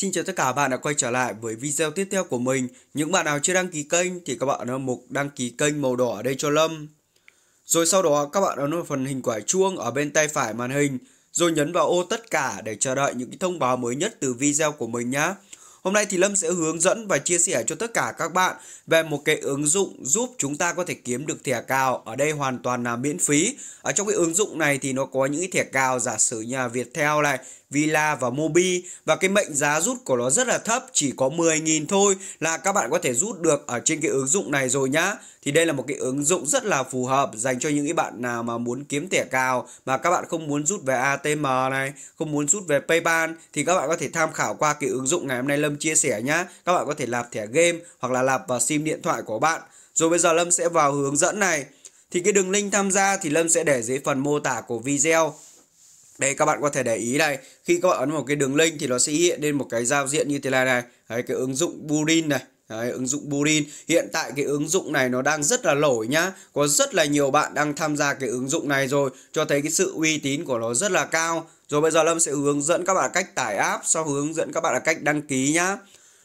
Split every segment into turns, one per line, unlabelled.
Xin chào tất cả bạn đã quay trở lại với video tiếp theo của mình. Những bạn nào chưa đăng ký kênh thì các bạn ấn mục đăng ký kênh màu đỏ ở đây cho Lâm. Rồi sau đó các bạn ấn vào phần hình quả chuông ở bên tay phải màn hình, rồi nhấn vào ô tất cả để chờ đợi những cái thông báo mới nhất từ video của mình nhé. Hôm nay thì Lâm sẽ hướng dẫn và chia sẻ cho tất cả các bạn về một cái ứng dụng giúp chúng ta có thể kiếm được thẻ cào. Ở đây hoàn toàn là miễn phí. Ở trong cái ứng dụng này thì nó có những cái thẻ cào giả sử như là Viettel này, Villa và Mobi và cái mệnh giá rút của nó rất là thấp, chỉ có 10.000 thôi là các bạn có thể rút được ở trên cái ứng dụng này rồi nhá thì đây là một cái ứng dụng rất là phù hợp dành cho những cái bạn nào mà muốn kiếm thẻ cào mà các bạn không muốn rút về ATM này, không muốn rút về PayPal thì các bạn có thể tham khảo qua cái ứng dụng ngày hôm nay Lâm chia sẻ nhá. Các bạn có thể lạp thẻ game hoặc là lạp vào sim điện thoại của bạn. Rồi bây giờ Lâm sẽ vào hướng dẫn này. Thì cái đường link tham gia thì Lâm sẽ để dưới phần mô tả của video. Đây các bạn có thể để ý này, khi các bạn ấn vào cái đường link thì nó sẽ hiện lên một cái giao diện như thế này này. Đấy, cái ứng dụng Burin này Đấy, ứng dụng Burin hiện tại cái ứng dụng này nó đang rất là nổi nhá có rất là nhiều bạn đang tham gia cái ứng dụng này rồi cho thấy cái sự uy tín của nó rất là cao rồi bây giờ Lâm sẽ hướng dẫn các bạn cách tải app sau hướng dẫn các bạn là cách đăng ký nhá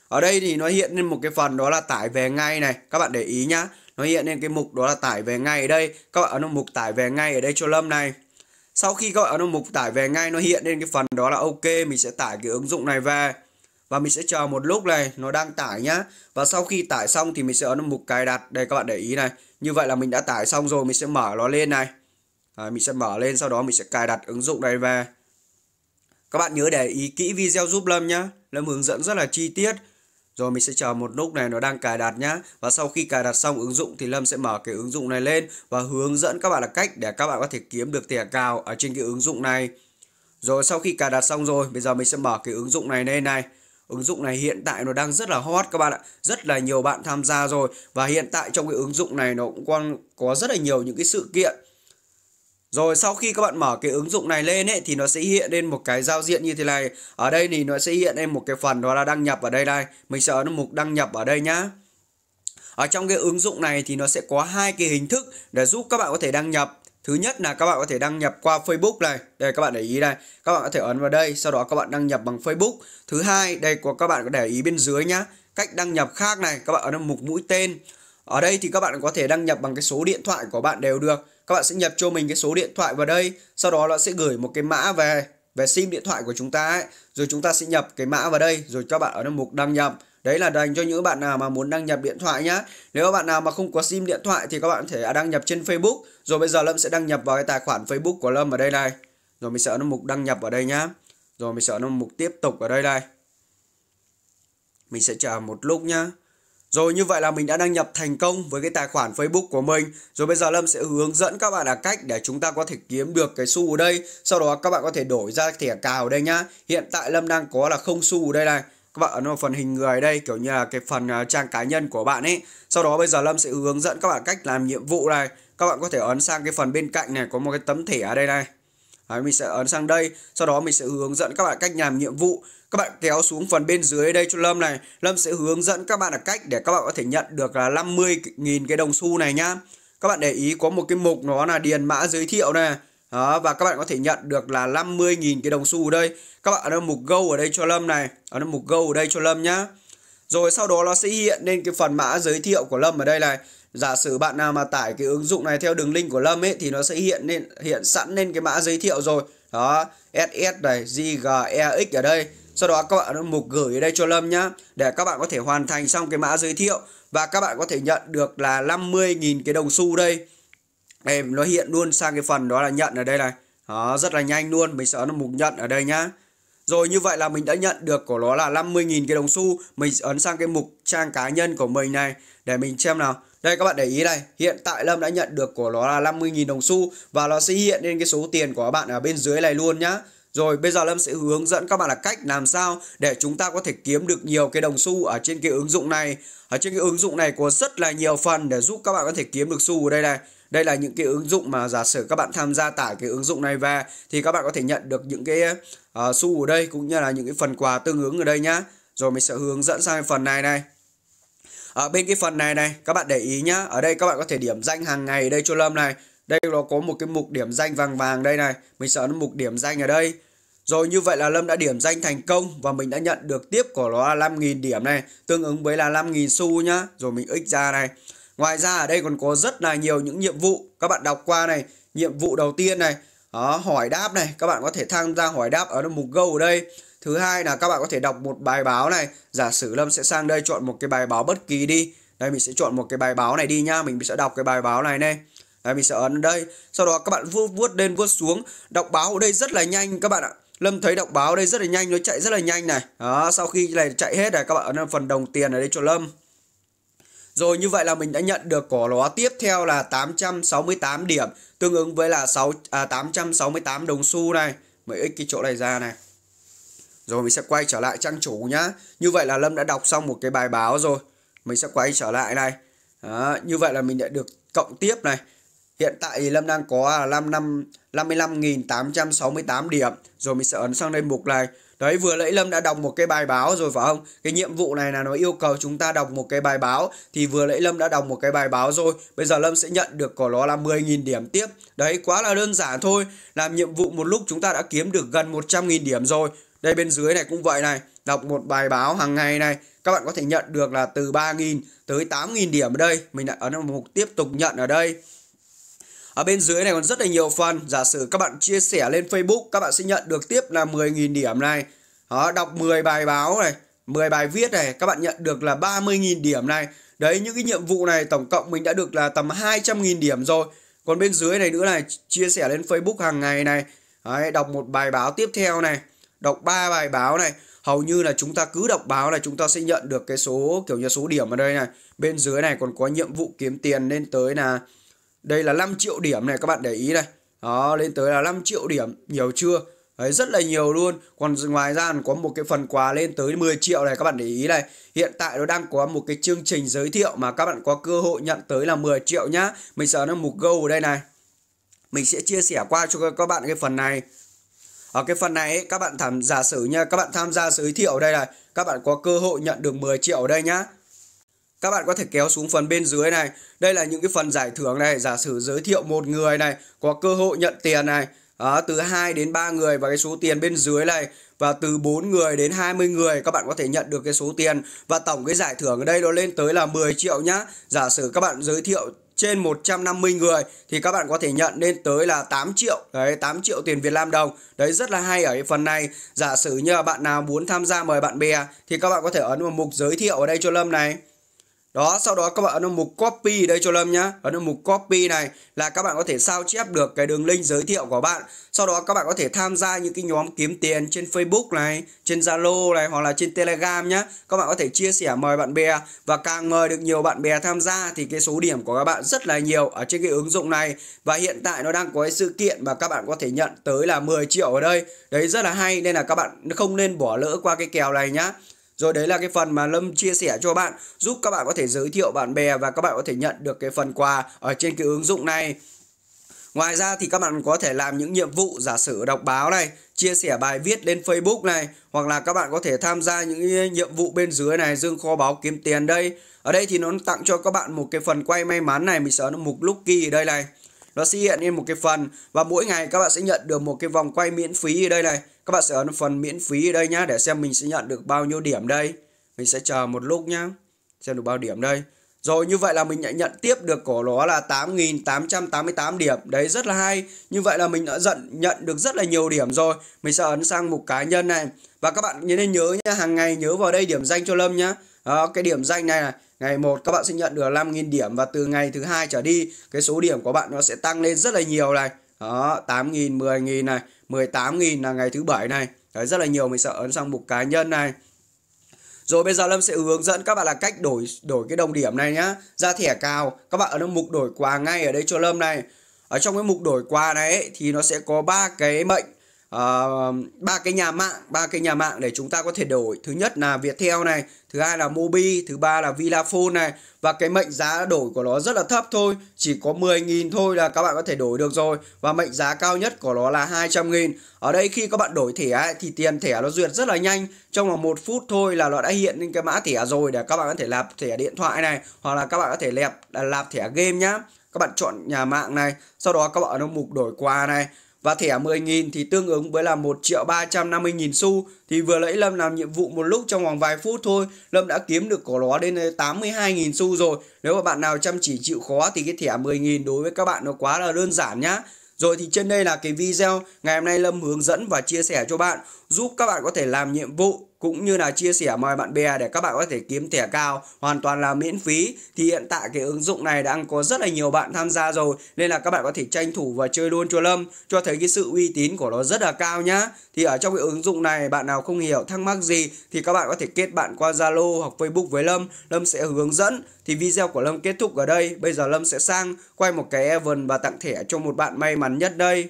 ở đây thì nó hiện lên một cái phần đó là tải về ngay này các bạn để ý nhá nó hiện lên cái mục đó là tải về ngay ở đây các bạn ấn vào mục tải về ngay ở đây cho Lâm này sau khi các bạn ấn vào mục tải về ngay nó hiện lên cái phần đó là ok mình sẽ tải cái ứng dụng này về và mình sẽ chờ một lúc này nó đang tải nhá và sau khi tải xong thì mình sẽ ấn mục cài đặt đây các bạn để ý này như vậy là mình đã tải xong rồi mình sẽ mở nó lên này à, mình sẽ mở lên sau đó mình sẽ cài đặt ứng dụng này về các bạn nhớ để ý kỹ video giúp Lâm nhá Lâm hướng dẫn rất là chi tiết rồi mình sẽ chờ một lúc này nó đang cài đặt nhá Và sau khi cài đặt xong ứng dụng thì Lâm sẽ mở cái ứng dụng này lên Và hướng dẫn các bạn là cách để các bạn có thể kiếm được thẻ cào ở trên cái ứng dụng này Rồi sau khi cài đặt xong rồi Bây giờ mình sẽ mở cái ứng dụng này lên này Ứng dụng này hiện tại nó đang rất là hot các bạn ạ. Rất là nhiều bạn tham gia rồi và hiện tại trong cái ứng dụng này nó cũng có rất là nhiều những cái sự kiện. Rồi sau khi các bạn mở cái ứng dụng này lên ấy, thì nó sẽ hiện lên một cái giao diện như thế này. Ở đây thì nó sẽ hiện lên một cái phần đó là đăng nhập ở đây đây. Mình sẽ ấn mục đăng nhập ở đây nhá. Ở trong cái ứng dụng này thì nó sẽ có hai cái hình thức để giúp các bạn có thể đăng nhập Thứ nhất là các bạn có thể đăng nhập qua Facebook này. Đây các bạn để ý đây. Các bạn có thể ấn vào đây, sau đó các bạn đăng nhập bằng Facebook. Thứ hai, đây của các bạn có để ý bên dưới nhá. Cách đăng nhập khác này, các bạn ấn vào mục mũi tên. Ở đây thì các bạn có thể đăng nhập bằng cái số điện thoại của bạn đều được. Các bạn sẽ nhập cho mình cái số điện thoại vào đây, sau đó nó sẽ gửi một cái mã về về sim điện thoại của chúng ta ấy. Rồi chúng ta sẽ nhập cái mã vào đây, rồi các bạn ở vào mục đăng nhập đấy là dành cho những bạn nào mà muốn đăng nhập điện thoại nhá nếu các bạn nào mà không có sim điện thoại thì các bạn có thể đăng nhập trên facebook rồi bây giờ lâm sẽ đăng nhập vào cái tài khoản facebook của lâm ở đây này rồi mình sợ nó mục đăng nhập ở đây nhá rồi mình sợ nó mục tiếp tục ở đây này mình sẽ chờ một lúc nhá rồi như vậy là mình đã đăng nhập thành công với cái tài khoản Facebook của mình. Rồi bây giờ Lâm sẽ hướng dẫn các bạn là cách để chúng ta có thể kiếm được cái xu ở đây. Sau đó các bạn có thể đổi ra thẻ cào ở đây nhá. Hiện tại Lâm đang có là không xu ở đây này các bạn ấn vào phần hình người đây kiểu như là cái phần à, trang cá nhân của bạn ấy sau đó bây giờ Lâm sẽ hướng dẫn các bạn cách làm nhiệm vụ này các bạn có thể ấn sang cái phần bên cạnh này có một cái tấm thẻ ở đây này Đấy, mình sẽ ấn sang đây sau đó mình sẽ hướng dẫn các bạn cách làm nhiệm vụ các bạn kéo xuống phần bên dưới đây cho Lâm này Lâm sẽ hướng dẫn các bạn là cách để các bạn có thể nhận được là 50.000 cái đồng xu này nhá các bạn để ý có một cái mục nó là điền mã giới thiệu này đó, và các bạn có thể nhận được là 50.000 cái đồng xu ở đây các bạn ở mục go ở đây cho lâm này ở mục go ở đây cho lâm nhá rồi sau đó nó sẽ hiện lên cái phần mã giới thiệu của lâm ở đây này giả sử bạn nào mà tải cái ứng dụng này theo đường link của lâm ấy thì nó sẽ hiện lên hiện sẵn lên cái mã giới thiệu rồi đó ss này jgex ở đây sau đó các bạn mục gửi ở đây cho Lâm nhá Để các bạn có thể hoàn thành xong cái mã giới thiệu Và các bạn có thể nhận được là 50.000 cái đồng xu đây em nó hiện luôn sang cái phần đó là nhận ở đây này đó, rất là nhanh luôn mình sẽ ấn mục nhận ở đây nhá rồi như vậy là mình đã nhận được của nó là 50.000 cái đồng xu Mình ấn sang cái mục trang cá nhân của mình này Để mình xem nào Đây các bạn để ý này Hiện tại Lâm đã nhận được của nó là 50.000 đồng xu Và nó sẽ hiện lên cái số tiền của các bạn ở bên dưới này luôn nhá rồi bây giờ Lâm sẽ hướng dẫn các bạn là cách làm sao để chúng ta có thể kiếm được nhiều cái đồng xu ở trên cái ứng dụng này. Ở trên cái ứng dụng này có rất là nhiều phần để giúp các bạn có thể kiếm được xu ở đây này đây là những cái ứng dụng mà giả sử các bạn tham gia tải cái ứng dụng này về thì các bạn có thể nhận được những cái uh, xu ở đây cũng như là những cái phần quà tương ứng ở đây nhá rồi mình sẽ hướng dẫn sang phần này này ở bên cái phần này này các bạn để ý nhá ở đây các bạn có thể điểm danh hàng ngày ở đây cho lâm này đây nó có một cái mục điểm danh vàng vàng đây này mình sẽ ấn mục điểm danh ở đây rồi như vậy là Lâm đã điểm danh thành công và mình đã nhận được tiếp của nó là 5.000 điểm này, tương ứng với là 5.000 xu nhá. Rồi mình x ra này. Ngoài ra ở đây còn có rất là nhiều những nhiệm vụ các bạn đọc qua này, nhiệm vụ đầu tiên này, đó, hỏi đáp này, các bạn có thể tham gia hỏi đáp ở mục Go ở đây. Thứ hai là các bạn có thể đọc một bài báo này, giả sử Lâm sẽ sang đây chọn một cái bài báo bất kỳ đi. Đây mình sẽ chọn một cái bài báo này đi nha mình sẽ đọc cái bài báo này này. đây mình sẽ ấn đây Sau đó các bạn vuốt vuốt lên vuốt xuống Đọc báo ở đây rất là nhanh các bạn ạ Lâm thấy đọc báo ở đây rất là nhanh Nó chạy rất là nhanh này đó, Sau khi này chạy hết này Các bạn ấn phần đồng tiền ở đây cho Lâm rồi như vậy là mình đã nhận được cỏ nó tiếp theo là 868 điểm Tương ứng với là 6, à, 868 đồng xu này mấy cái chỗ này ra này Rồi mình sẽ quay trở lại trang chủ nhá Như vậy là Lâm đã đọc xong một cái bài báo rồi Mình sẽ quay trở lại này Đó, Như vậy là mình đã được cộng tiếp này Hiện tại thì Lâm đang có 5 năm 55.868 điểm rồi mình sẽ ấn sang đây mục này đấy vừa nãy lâm đã đọc một cái bài báo rồi phải không cái nhiệm vụ này là nó yêu cầu chúng ta đọc một cái bài báo thì vừa nãy lâm đã đọc một cái bài báo rồi bây giờ lâm sẽ nhận được của nó là 10.000 điểm tiếp đấy quá là đơn giản thôi làm nhiệm vụ một lúc chúng ta đã kiếm được gần 100.000 điểm rồi đây bên dưới này cũng vậy này đọc một bài báo hàng ngày này các bạn có thể nhận được là từ 3.000 tới 8.000 điểm ở đây mình lại ấn vào mục tiếp tục nhận ở đây ở bên dưới này còn rất là nhiều phần, giả sử các bạn chia sẻ lên Facebook, các bạn sẽ nhận được tiếp là 10.000 điểm này. Đó, đọc 10 bài báo này, 10 bài viết này, các bạn nhận được là 30.000 điểm này. Đấy, những cái nhiệm vụ này tổng cộng mình đã được là tầm 200.000 điểm rồi. Còn bên dưới này nữa này, chia sẻ lên Facebook hàng ngày này. Đấy, đọc một bài báo tiếp theo này, đọc 3 bài báo này hầu như là chúng ta cứ đọc báo là chúng ta sẽ nhận được cái số kiểu như số điểm ở đây này bên dưới này còn có nhiệm vụ kiếm tiền lên tới là đây là 5 triệu điểm này các bạn để ý này đó lên tới là 5 triệu điểm nhiều chưa Đấy, rất là nhiều luôn còn ngoài ra còn có một cái phần quà lên tới 10 triệu này các bạn để ý này hiện tại nó đang có một cái chương trình giới thiệu mà các bạn có cơ hội nhận tới là 10 triệu nhá mình sẽ nó mục go ở đây này mình sẽ chia sẻ qua cho các bạn cái phần này ở cái phần này các bạn tham giả sử nha các bạn tham gia giới thiệu đây này các bạn có cơ hội nhận được 10 triệu đây nhá các bạn có thể kéo xuống phần bên dưới này đây là những cái phần giải thưởng này giả sử giới thiệu một người này có cơ hội nhận tiền này đó, từ 2 đến 3 người và cái số tiền bên dưới này và từ 4 người đến 20 người các bạn có thể nhận được cái số tiền và tổng cái giải thưởng ở đây nó lên tới là 10 triệu nhá giả sử các bạn giới thiệu trên 150 người thì các bạn có thể nhận lên tới là 8 triệu đấy 8 triệu tiền Việt Nam đồng đấy rất là hay ở cái phần này giả sử như là bạn nào muốn tham gia mời bạn bè thì các bạn có thể ấn vào mục giới thiệu ở đây cho Lâm này đó sau đó các bạn ấn vào mục copy đây cho lâm nhá ấn vào mục copy này là các bạn có thể sao chép được cái đường link giới thiệu của bạn sau đó các bạn có thể tham gia những cái nhóm kiếm tiền trên facebook này trên zalo này hoặc là trên telegram nhá các bạn có thể chia sẻ mời bạn bè và càng mời được nhiều bạn bè tham gia thì cái số điểm của các bạn rất là nhiều ở trên cái ứng dụng này và hiện tại nó đang có cái sự kiện mà các bạn có thể nhận tới là 10 triệu ở đây đấy rất là hay nên là các bạn không nên bỏ lỡ qua cái kèo này nhá rồi đấy là cái phần mà Lâm chia sẻ cho bạn giúp các bạn có thể giới thiệu bạn bè và các bạn có thể nhận được cái phần quà ở trên cái ứng dụng này. Ngoài ra thì các bạn có thể làm những nhiệm vụ giả sử đọc báo này, chia sẻ bài viết lên Facebook này hoặc là các bạn có thể tham gia những nhiệm vụ bên dưới này dương kho báo kiếm tiền đây. Ở đây thì nó tặng cho các bạn một cái phần quay may mắn này mình sẽ nó mục lucky ở đây này. Nó sẽ hiện lên một cái phần và mỗi ngày các bạn sẽ nhận được một cái vòng quay miễn phí ở đây này. Các bạn sẽ ấn phần miễn phí ở đây nhá để xem mình sẽ nhận được bao nhiêu điểm đây. Mình sẽ chờ một lúc nhá. Xem được bao điểm đây. Rồi như vậy là mình đã nhận tiếp được của nó là 8.888 điểm Đấy rất là hay Như vậy là mình đã dận nhận được rất là nhiều điểm rồi Mình sẽ ấn sang một cá nhân này Và các bạn nhớ nên nhớ nhá Hàng ngày nhớ vào đây điểm danh cho Lâm nhá à, Cái điểm danh này này Ngày 1 các bạn sẽ nhận được 5.000 điểm Và từ ngày thứ hai trở đi Cái số điểm của bạn nó sẽ tăng lên rất là nhiều này Đó 8.000, 10.000 này 18.000 là ngày thứ bảy này Đấy, rất là nhiều mình sẽ ấn sang mục cá nhân này rồi bây giờ Lâm sẽ hướng dẫn các bạn là cách đổi đổi cái đồng điểm này nhá ra thẻ cao các bạn ấn mục đổi quà ngay ở đây cho Lâm này ở trong cái mục đổi quà này ấy, thì nó sẽ có ba cái mệnh ba uh, cái nhà mạng ba cái nhà mạng để chúng ta có thể đổi thứ nhất là Viettel này thứ hai là Mobi thứ ba là Vinaphone này và cái mệnh giá đổi của nó rất là thấp thôi chỉ có 10.000 thôi là các bạn có thể đổi được rồi và mệnh giá cao nhất của nó là 200.000 ở đây khi các bạn đổi thẻ ấy, thì tiền thẻ nó duyệt rất là nhanh trong vòng một phút thôi là nó đã hiện lên cái mã thẻ rồi để các bạn có thể lạp thẻ điện thoại này hoặc là các bạn có thể lẹp lạp thẻ game nhá các bạn chọn nhà mạng này sau đó các bạn ở trong mục đổi quà này và thẻ 10.000 thì tương ứng với là 1 triệu 350 nghìn xu thì vừa lấy Lâm làm nhiệm vụ một lúc trong vòng vài phút thôi Lâm đã kiếm được có ló đến 82 nghìn xu rồi nếu mà bạn nào chăm chỉ chịu khó thì cái thẻ 10 nghìn đối với các bạn nó quá là đơn giản nhá rồi thì trên đây là cái video ngày hôm nay Lâm hướng dẫn và chia sẻ cho bạn giúp các bạn có thể làm nhiệm vụ cũng như là chia sẻ mời bạn bè để các bạn có thể kiếm thẻ cao hoàn toàn là miễn phí thì hiện tại cái ứng dụng này đang có rất là nhiều bạn tham gia rồi nên là các bạn có thể tranh thủ và chơi luôn cho Lâm cho thấy cái sự uy tín của nó rất là cao nhá thì ở trong cái ứng dụng này bạn nào không hiểu thắc mắc gì thì các bạn có thể kết bạn qua Zalo hoặc Facebook với Lâm Lâm sẽ hướng dẫn thì video của Lâm kết thúc ở đây bây giờ Lâm sẽ sang quay một cái event và tặng thẻ cho một bạn may mắn nhất đây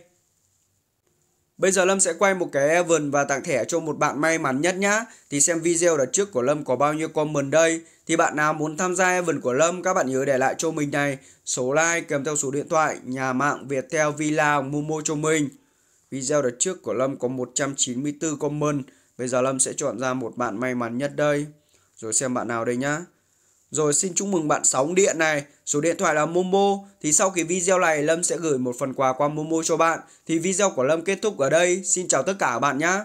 Bây giờ Lâm sẽ quay một cái Evan và tặng thẻ cho một bạn may mắn nhất nhá. Thì xem video đợt trước của Lâm có bao nhiêu comment đây. Thì bạn nào muốn tham gia Evan của Lâm các bạn nhớ để lại cho mình này. Số like kèm theo số điện thoại, nhà mạng, Viettel, Villa, Momo cho mình. Video đợt trước của Lâm có 194 comment. Bây giờ Lâm sẽ chọn ra một bạn may mắn nhất đây. Rồi xem bạn nào đây nhá. Rồi xin chúc mừng bạn sóng điện này. Số điện thoại là Momo thì sau cái video này Lâm sẽ gửi một phần quà qua Momo cho bạn. Thì video của Lâm kết thúc ở đây. Xin chào tất cả bạn nhé.